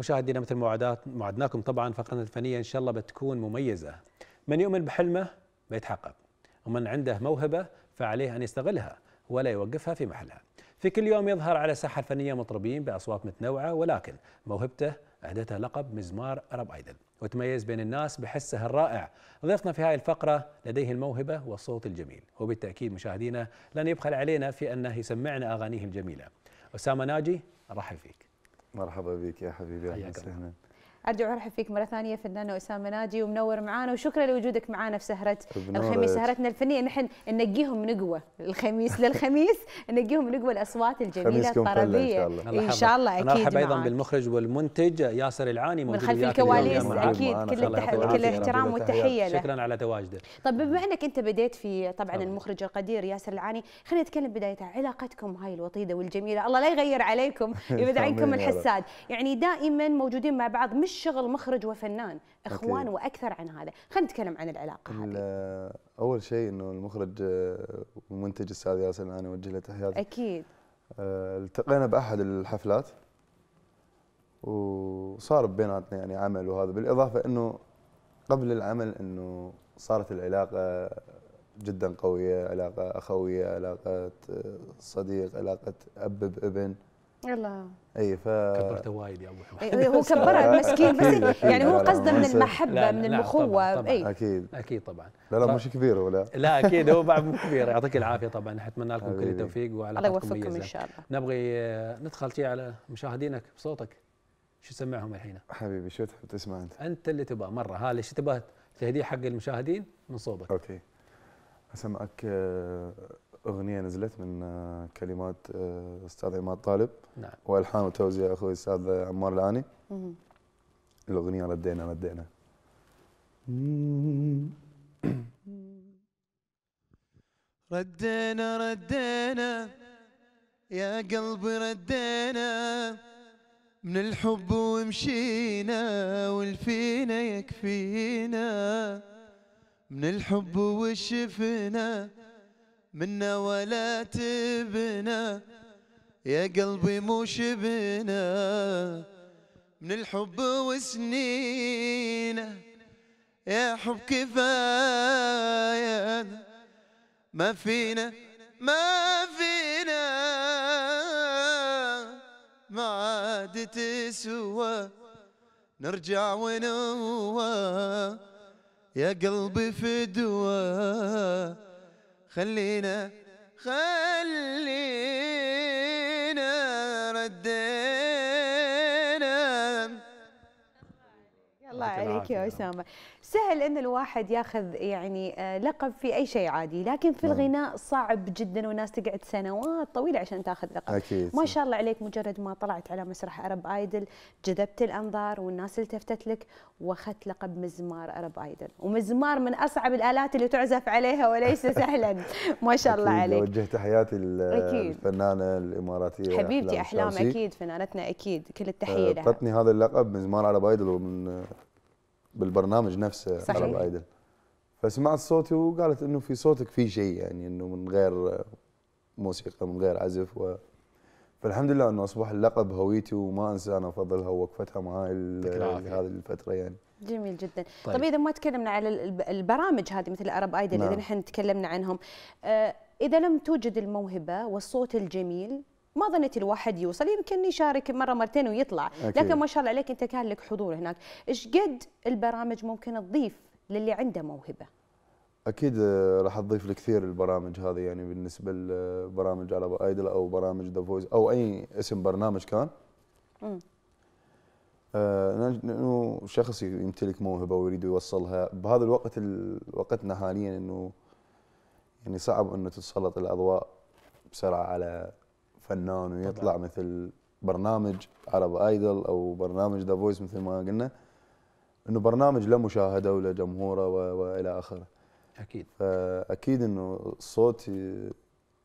مشاهدينا مثل معادات معدناكم طبعا فقرتنا الفنيه ان شاء الله بتكون مميزه من يؤمن بحلمه بيتحقق ومن عنده موهبه فعليه ان يستغلها ولا يوقفها في محلها في كل يوم يظهر على الساحه الفنيه مطربين باصوات متنوعه ولكن موهبته اهدتها لقب مزمار ارب ايدل وتميز بين الناس بحسه الرائع ضيفنا في هذه الفقره لديه الموهبه والصوت الجميل وبالتاكيد مشاهدينا لن يبخل علينا في انه يسمعنا اغانيه الجميله اسامه ناجي ارحب فيك مرحبا بك يا حبيبي اهلا وسهلا ارجع وارحب فيك مره ثانيه فنان اسامه ناجي ومنور معانا وشكرا لوجودك معانا في سهره الخميس سهرتنا الفنيه نحن ننقيهم قوه الخميس للخميس ننقيهم قوه الاصوات الجميله الطربيه ان شاء الله, إن شاء الله اكيد نرحب ايضا بالمخرج والمنتج ياسر العاني موجود من خلف الكواليس اكيد كل كل الاحترام والتحيه له شكرا على تواجدك طب بما انك انت بديت في طبعا المخرج القدير ياسر العاني خلينا نتكلم بدايتها علاقتكم هاي الوطيده والجميله الله لا يغير عليكم يبعد عنكم الحساد يعني دائما موجودين مع بعض مش مش شغل مخرج وفنان اخوان أكيد. واكثر عن هذا خلينا نتكلم عن العلاقه هذه اول شيء انه المخرج والمنتج آه، استاذ ياسر انا اوجه له تحياتي اكيد آه، التقينا باحد الحفلات وصار بيناتنا يعني عمل وهذا بالاضافه انه قبل العمل انه صارت العلاقه جدا قويه علاقه اخويه علاقه آه، صديق علاقه اب بابن الله اي ف كبرته وايد يا ابو حمد إيه، هو كبرها مسكين بس يعني هو قصده من المحبه من المخوه اي اكيد اكيد طبعا لا لا مش كبير ولا لا اكيد هو بعد مو كبير يعطيك العافيه طبعا اتمنى لكم كل التوفيق وعلى الله يوفقكم ان شاء الله نبغي آه، ندخل شيء على مشاهدينك بصوتك شو تسمعهم الحين حبيبي شو تحب تسمع انت انت اللي تبغى مره هذا شو تبغى تهديه حق المشاهدين من صوتك اوكي اسمعك آه، اغنيه نزلت من آه، كلمات آه، استاذ عماد طالب نعم والحان وتوزيع اخوي الاستاذ عمار العاني الاغنيه ردينا ردينا ردينا ردينا يا قلبي ردينا من الحب ومشينا والفينا يكفينا من الحب وشفنا منا ولا تبنا يا قلبي مو شبنا من الحب وسنينه يا حب كفاية ما فينا ما فينا ما عاد تسوى نرجع ونوى يا قلبي فدوى خلينا خلينا ردينا يا نعم. أسامة سهل أن الواحد ياخذ يعني آه، لقب في أي شيء عادي لكن في نعم. الغناء صعب جدا والناس تقعد سنوات طويلة عشان تاخذ لقب أكيد. ما شاء الله عليك مجرد ما طلعت على مسرح أرب آيدل جذبت الأنظار والناس التفتت لك واخذت لقب مزمار أرب آيدل ومزمار من أصعب الآلات اللي تعزف عليها وليس سهلا ما شاء الله عليك وجهت تحياتي للفنانة الإماراتية حبيبتي أحلام, أحلام أكيد فنانتنا أكيد كل آه، التحية لها هذا اللقب مزمار أرب آيدل ومن بالبرنامج نفسه صحيح. عرب ايدل فسمعت صوتي وقالت انه في صوتك في شيء يعني انه من غير موسيقى من غير عزف و... فالحمد لله انه اصبح اللقب هويتي وما انسى انا افضلها ووقفتها معاي هذه الفتره يعني جميل جدا طيب, طيب اذا ما تكلمنا على البرامج هذه مثل ارب ايدل نعم. اذا نحن تكلمنا عنهم آه اذا لم توجد الموهبه والصوت الجميل ما ظنيت الواحد يوصل يمكن يشارك مره مرتين ويطلع أكيد. لكن ما شاء الله عليك انت كان لك حضور هناك ايش قد البرامج ممكن تضيف للي عنده موهبه اكيد آه، راح تضيف لكثير البرامج هذه يعني بالنسبه لبرامج على ايدل او برامج ذا فويس او اي اسم برنامج كان امم انه شخص يمتلك موهبه ويريد يوصلها بهذا الوقت وقتنا حاليا انه يعني صعب انه تتسلط الاضواء بسرعه على فنان ويطلع طبعا. مثل برنامج عرب ايدل او برنامج ذا فويس مثل ما قلنا انه برنامج له مشاهده وله جمهوره والى اخره اكيد فاكيد انه الصوت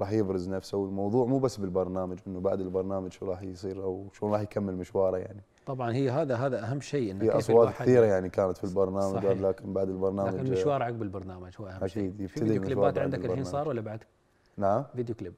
راح يبرز نفسه والموضوع مو بس بالبرنامج انه بعد البرنامج شو راح يصير او شو راح يكمل مشواره يعني طبعا هي هذا هذا اهم شيء انه في اصوات كثيره يعني كانت في البرنامج صحيح. لكن بعد البرنامج لكن المشوار عقب البرنامج هو اهم شيء اكيد في فيديو كليبات عندك الحين صار ولا بعد؟ نعم فيديو كليب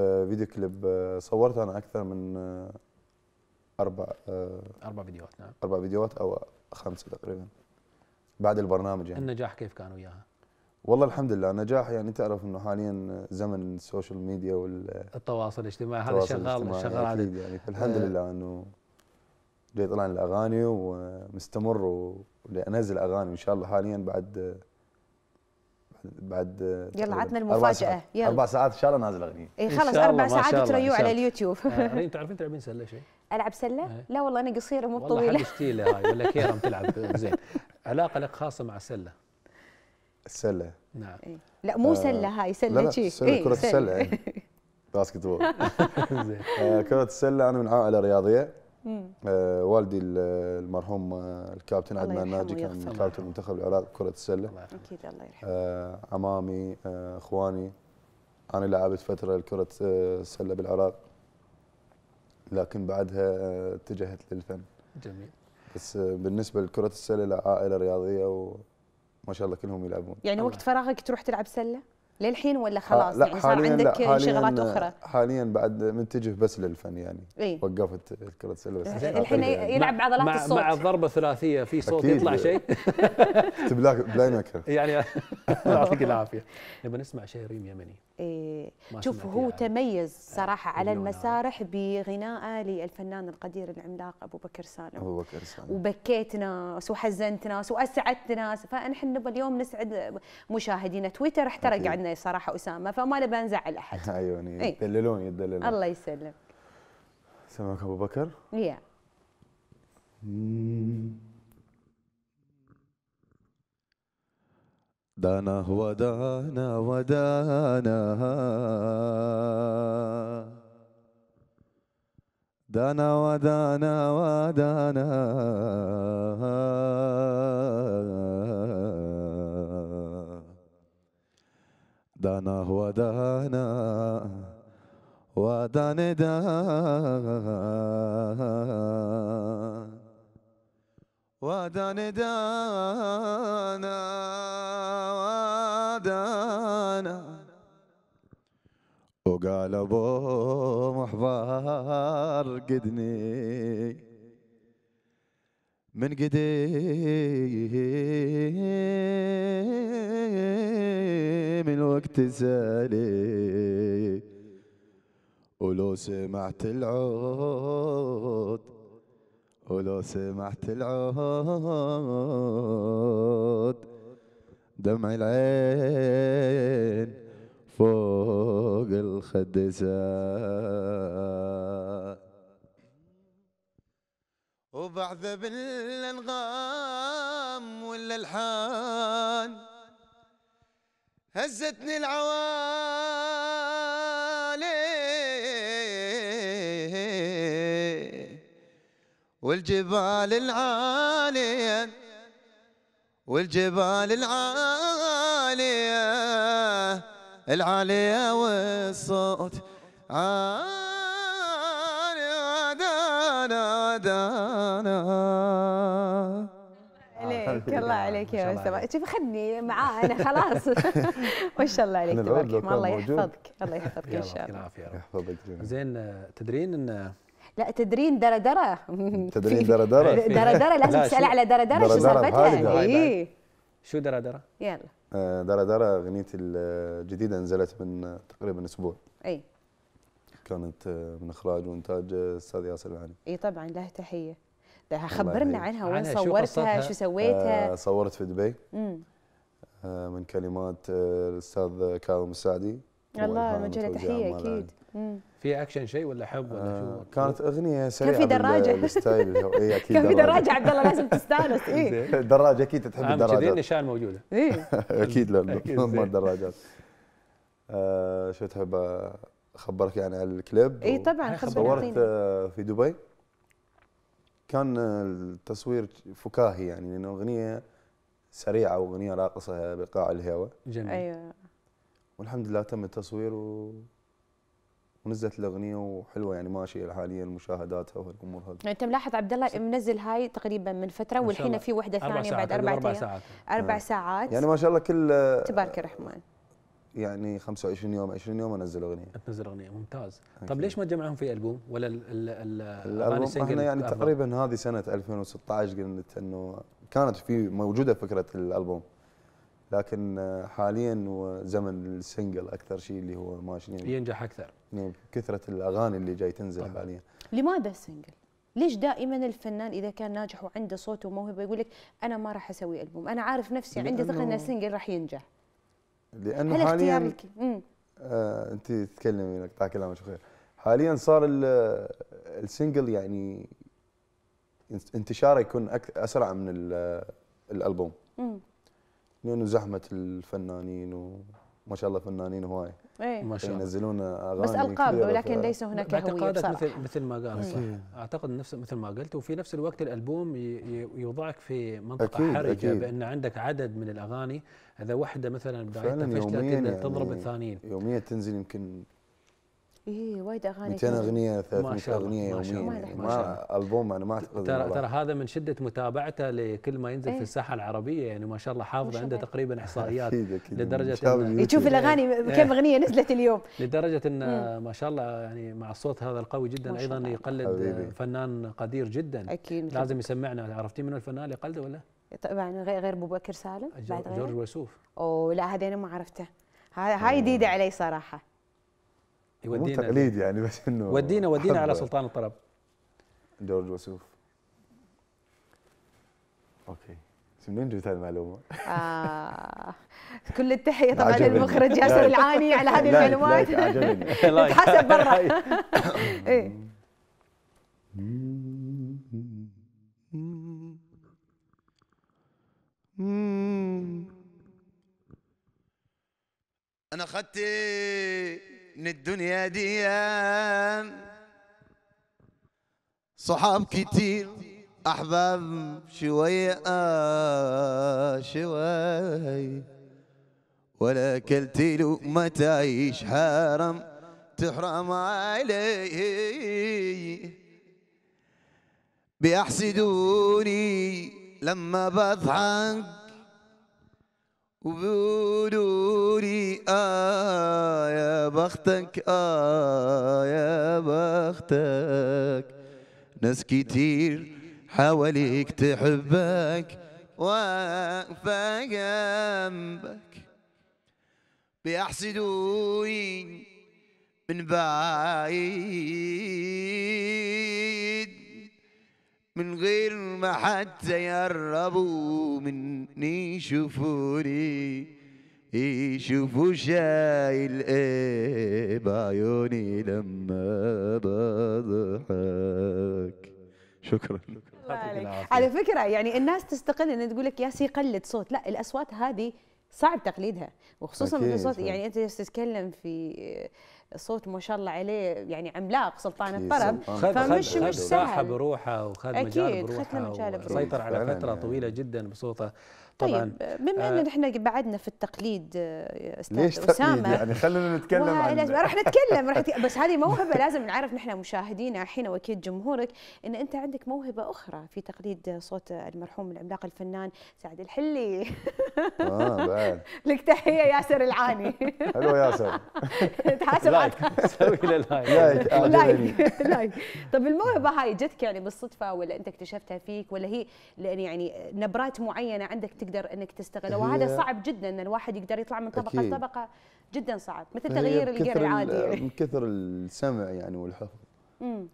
آه، فيديو كليب آه، صورت انا اكثر من آه، اربع اربع فيديوهات نعم اربع فيديوهات او خمسه تقريبا بعد البرنامج يعني النجاح كيف كان وياها؟ والله الحمد لله نجاح يعني تعرف انه حاليا زمن السوشيال ميديا والتواصل الاجتماعي هذا شغال شغال اكيد يعني فالحمد آه لله انه جاي طلعنا الاغاني ومستمر وانزل اغاني ان شاء الله حاليا بعد بعد يلا عطنا المفاجاه يلا اربع ساعات ان شاء الله نازل اغنيه اي خلاص اربع ساعات تريو على اليوتيوب آه تعرفين تلعبين سله شيء؟ العب سله؟ آه. لا والله انا قصيره مو طويله والله حق هاي ولا كيرم تلعب زين علاقه لك خاصه مع السله السله نعم إيه. لا مو آه، سله هاي سله شيء سلة إيه، كره السله باسكت بول كره السله انا من عائله رياضيه آه، والدي المرحوم آه، الكابتن عدنان ناجي كان كابتن منتخب العراق كرة السلة أكيد الله يرحمه آه، امامي عمامي إخواني أنا لعبت فترة كرة السلة بالعراق لكن بعدها اتجهت للفن جميل بس بالنسبة لكرة السلة لا عائلة رياضية وما شاء الله كلهم يلعبون يعني وقت فراغك تروح تلعب سلة؟ للحين ولا خلاص يعني صار عندك لا شغلات اخرى؟ حاليا بعد متجه بس للفن يعني إيه؟ وقفت كرة السله إيه، الحين يلعب بعضلات مع الصوت مع الضربه ثلاثيه في صوت يطلع شيء بلاي ميكر يعني يعطيك العافيه نبي نسمع شيء ريم يمني إيه شوف هو يعني. تميز آه، صراحه على نعم. المسارح بغنائه للفنان القدير العملاق ابو بكر سالم ابو بكر سالم وبكيت ناس وحزنت ناس واسعدت ناس فنحن نبغى اليوم نسعد مشاهدينا تويتر احترق عندنا صراحه اسامه فما نبى نزعل احد عيوني إيه. يدللون يدللون الله يسلم سلامك ابو بكر؟ يا yeah. دانا ودانا ودانا دانا ودانا ودانا دانا ودانا ودانا دانا ودان دانا ودانا وقال ابو محبار قدني من قديم الوقت سالي ولو سمعت العود ولو سمحت العود دمع العين فوق الخد وبعذب الانغام ولا الحان هزتني العوام والجبال العالية والجبال العالية العالية والصوت عالي دانا دانا عليك الله عليك يا وسام شوف خدني معاه انا خلاص ما شاء الله عليك تبارك الله يحفظك الله يحفظك ان شاء الله يحفظك زين تدرين ان لا تدرين دردره تدرين دردره دردره لازم تسأل على دردره شو سالفتها يعني شو دردره؟ إيه. يلا دردره آه، اغنيتي الجديده نزلت من آه، تقريبا اسبوع اي كانت آه، من اخراج وانتاج الاستاذ ياسر العاني اي طبعا له تحيه ده خبرنا عنها وين صورتها شو, سويتها صورت في دبي من كلمات الاستاذ كاظم السعدي الله مجله تحيه اكيد في اكشن شيء ولا حب ولا آه شو كانت اغنيه سريعه إيه، كان في دراجه اي اكيد كان في دراجه عبد الله لازم تستانس اي إيه. دراجه اكيد تحب الدراجات كذي النشال موجوده اي اكيد لا ما إيه. الدراجات آه، شو تحب اخبرك يعني على الكليب اي طبعا خبرني صورت آه، في دبي كان التصوير فكاهي يعني لانه اغنيه سريعه واغنيه راقصه بقاع الهواء جميل ايوه والحمد لله تم التصوير و نزلت الاغنيه وحلوه يعني ماشيه حاليا مشاهداتها والامور هذه يعني انت ملاحظ عبد الله منزل هاي تقريبا من فتره والحين في وحده ثانيه بعد اربع ايام اربع ساعات اربع إيه. ساعات يعني ما شاء الله كل تبارك الرحمن يعني 25 يوم 20 يوم انزل اغنيه تنزل اغنيه ممتاز طيب طب ليش ما تجمعهم في البوم ولا الاغاني سنجل احنا يعني تقريبا هذه سنه 2016 قلت انه كانت في موجوده فكره الالبوم لكن آه، حاليا وزمن السنجل اكثر شيء اللي هو ماشي يعني ينجح اكثر يعني كثره الاغاني اللي جاي تنزل طبعا. حاليا لماذا السنجل؟ ليش دائما الفنان اذا كان ناجح وعنده صوت وموهبه يقول لك انا ما راح اسوي البوم انا عارف نفسي عندي ثقه ان السنجل راح ينجح لانه هل حاليا آه انت تتكلمي قطع كلامك خير حاليا صار آه، السنجل يعني انتشاره يكون اسرع من آه، الالبوم لانه زحمه الفنانين وما شاء الله فنانين هواي إيه. ما شاء الله ينزلون اغاني بس القاب ولكن ليس هناك هويه بصراحه مثل مثل ما قال صح اعتقد نفس مثل ما قلت وفي نفس الوقت الالبوم يوضعك في منطقه حرجه بان عندك عدد من الاغاني اذا واحده مثلا بعيدتها فشلت يعني تضرب الثانيين يوميا تنزل يمكن ايه وايد اغاني 200 اغنيه 300 اغنيه يوميا ما, ما البوم انا ما اعتقد ترى ترى هذا من شده متابعته لكل ما ينزل ايه؟ في الساحه العربيه يعني ما شاء الله حافظه عنده تقريبا احصائيات أكيد أكيد لدرجه يشوف الاغاني إيه. كم اغنيه نزلت اليوم لدرجه ان إيه. ما شاء الله يعني مع الصوت هذا القوي جدا ايضا يقلد فنان قدير جدا اكيد لازم يسمعنا عرفتي من الفنان اللي يقلده ولا؟ طبعا غير ابو بكر سالم بعد غير جورج وسوف اوه لا هذه انا ما عرفته هاي آه. جديده علي صراحه يودينا تقليد يعني بس انه ودينا ودينا على سلطان الطرب جورج وسوف اوكي منين جبت المعلومه؟ آه كل التحيه طبعا للمخرج ياسر العاني على هذه المعلومات تحسب برا إيه. انا اخذت من الدنيا دي صحاب كتير أحباب شوية آه شوية ولا كلت ما تعيش حرام تحرم علي بيحسدوني لما بضحك وبدوري آه يا بختك آه يا بختك ناس كتير حواليك تحبك واقفة جنبك بيحسدوني من بعيد من غير ما حتى يقربوا مني يشوفوني يشوفوا شايل ايه بعيوني لما بضحك شكرا على فكره يعني الناس تستقل ان تقول لك يا سي قلد صوت لا الاصوات هذه صعب تقليدها وخصوصا من الصوت يعني انت تتكلم في صوت ما شاء الله عليه يعني عملاق سلطان الطرب فمش خد مش سهل صاحب بروحه وخذ مجال بروحه وسيطر على فتره يعني. طويله جدا بصوته طيب، طبعا طيب بما ان احنا آه، بعدنا في التقليد آه، استاذ ليش اسامه يعني خلينا نتكلم عن راح نتكلم راح بس هذه موهبه لازم نعرف نحن مشاهدينا الحين واكيد جمهورك ان انت عندك موهبه اخرى في تقليد صوت المرحوم العملاق الفنان سعد الحلي اه بعد لك تحيه ياسر العاني حلو ياسر تحاسب لايك سوي له لايك لايك لايك طب الموهبه هاي جتك يعني بالصدفه ولا انت اكتشفتها فيك ولا هي لان يعني نبرات معينه عندك تقدر انك تستغلها وهذا صعب جدا ان الواحد يقدر يطلع من طبقه لطبقه جدا صعب مثل تغيير القير العادي يعني. من كثر السمع يعني والحفظ امم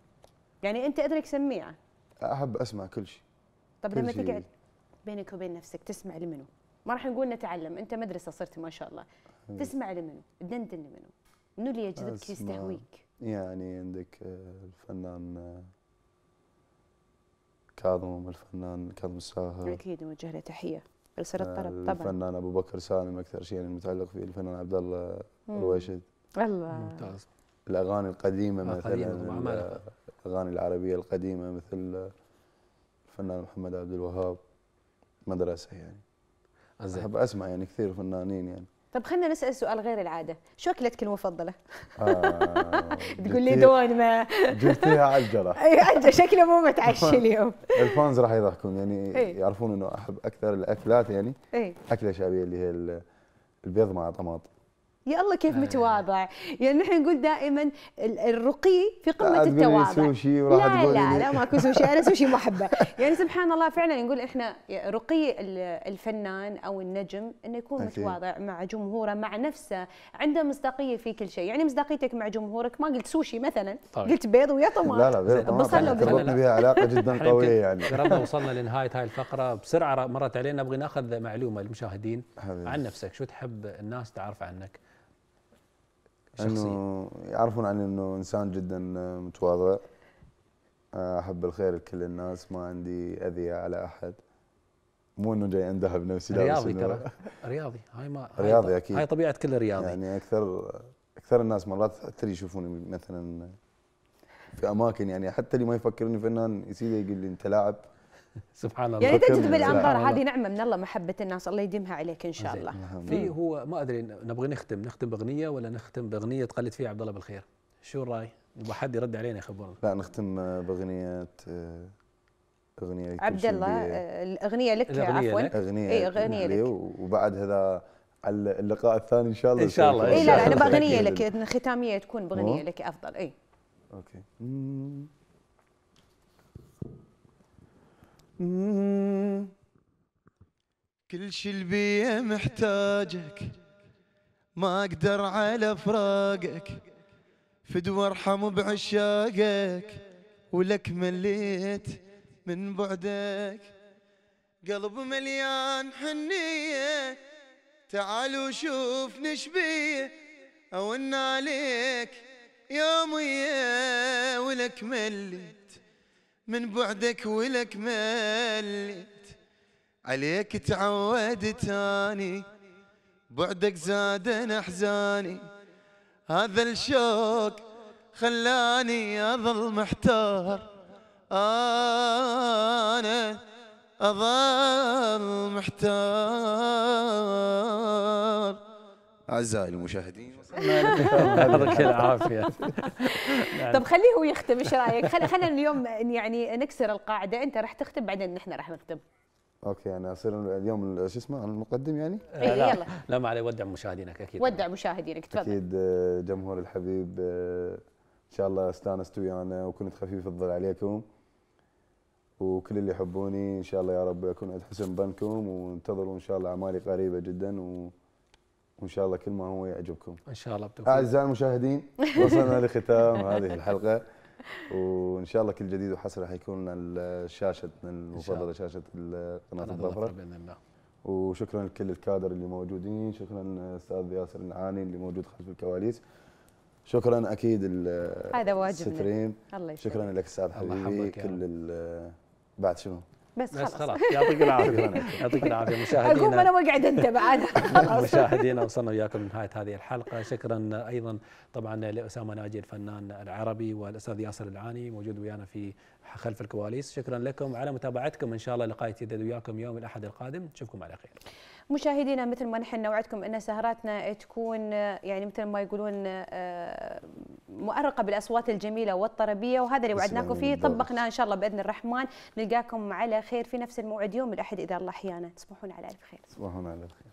يعني انت اذنك سميعه احب اسمع كل شيء طب لما تقعد بينك وبين نفسك تسمع لمنو؟ ما راح نقول نتعلم انت مدرسه صرت ما شاء الله إيه. تسمع لمنو؟ تدندن لمنو؟ منو اللي يجذبك يستهويك؟ يعني عندك آه، الفنان آه، كاظم الفنان كاظم الساهر اكيد نوجه له تحيه ارسل آه، الطلب طبعا الفنان ابو بكر سالم اكثر شيء يعني متعلق فيه الفنان عبد الله رويشد الله ممتاز الاغاني القديمه مثلا الاغاني العربيه القديمه مثل الفنان محمد عبد الوهاب مدرسه يعني احب اسمع يعني كثير فنانين يعني طب خلينا نسال سؤال غير العاده شو اكلتك المفضله آه تقول لي دون ما جبتيها على الجرح اي أيوة، شكله مو متعشي اليوم الفانز راح يضحكون يعني إيه. يعرفون انه احب اكثر الاكلات يعني إيه. اكله شعبيه اللي هي البيض مع طماط يا الله كيف آه. متواضع يعني نحن نقول دائما الرقي في قمه التواضع سوشي لا لا لا ماكو سوشي انا سوشي محبه يعني سبحان الله فعلا نقول احنا رقي الفنان او النجم انه يكون متواضع مع جمهوره مع نفسه عنده مصداقيه في كل شيء يعني مصداقيتك مع جمهورك ما قلت سوشي مثلا طيب. قلت بيض ويا طماط لا لا بيض يعني بها علاقه جدا قويه يعني قربنا وصلنا لنهايه هاي الفقره بسرعه مرت علينا نبغي ناخذ معلومه للمشاهدين عن نفسك شو تحب الناس تعرف عنك شخصي انه يعرفون عني انه انسان جدا آه، متواضع آه، احب الخير لكل الناس ما عندي اذيه على احد مو انه جاي اندهب نفسي رياضي ترى رياضي هاي ما رياضي هاي اكيد هاي طبيعه كل رياضي يعني اكثر اكثر الناس مرات تري يشوفوني مثلا في اماكن يعني حتى اللي ما يفكرني فنان يصير يقول لي انت لاعب سبحان الله يعني تجد بالانظار هذه نعمه من الله محبه الناس الله يديمها عليك ان شاء الله نعم. في هو ما ادري نبغى نختم نختم باغنيه ولا نختم باغنيه تقلد فيها عبد الله بالخير شو الراي؟ نبغى حد يرد علينا يخبرنا لا نختم باغنيه اغنيه عبد الله الاغنيه لك عفوا اغنيه اي نعم، اغنيه لك وبعد هذا اللقاء الثاني ان شاء الله ان شاء الله اي لا لا انا باغنيه لك ختاميه تكون باغنيه لك افضل اي اوكي كل شي البيئة محتاجك ما اقدر على فراقك فد وارحم بعشاقك ولك مليت من بعدك قلب مليان حنية تعال شوف نشبيه أونا عليك يومية ولك مليت من بعدك ولك مليت عليك تعودت اني بعدك زاد احزاني هذا الشوق خلاني اظل محتار انا اظل محتار اعزائي المشاهدين يعطيك العافيه نعم. طب خليه هو يختم ايش رايك؟ خلينا اليوم يعني نكسر القاعده انت راح تختم بعدين نحن راح نختم اوكي انا يعني اصير اليوم شو اسمه المقدم يعني؟ إيه آه، لا يلا لا ما عليه ودع مشاهدينك اكيد ودع مشاهدينك تفضل اكيد آه، جمهور الحبيب آه، ان شاء الله استانست ويانا وكنت خفيف الظل عليكم وكل اللي يحبوني ان شاء الله يا رب اكون عند حسن ظنكم وانتظروا ان شاء الله اعمالي قريبه جدا و وان شاء الله كل ما هو يعجبكم ان شاء الله بتوفيق اعزائي المشاهدين وصلنا لختام هذه الحلقه وان شاء الله كل جديد وحسن راح يكون الشاشه المفضله شاشه قناه الظفره باذن الله وشكرا لكل الكادر اللي موجودين شكرا استاذ ياسر النعاني اللي موجود خلف الكواليس شكرا اكيد هذا واجبنا شكرا لك استاذ حبيبي كل بعد شنو بس, بس خلاص يعطيك العافيه يعطيك العافيه مشاهدينا اقوم انا واقعد انت بعد مشاهدينا وصلنا وياكم لنهايه هذه الحلقه شكرا ايضا طبعا لاسامه ناجي الفنان العربي والاستاذ ياسر العاني موجود ويانا في خلف الكواليس شكرا لكم على متابعتكم ان شاء الله لقاء يتجدد وياكم يوم الاحد القادم نشوفكم على خير مشاهدينا مثل ما نحن نوعدكم ان سهراتنا تكون يعني مثل ما يقولون آه، مؤرقه بالاصوات الجميله والطربيه وهذا اللي وعدناكم فيه طبقناه ان شاء الله باذن الرحمن نلقاكم على خير في نفس الموعد يوم الاحد اذا الله احيانا تصبحون على الف خير تصبحون على الف خير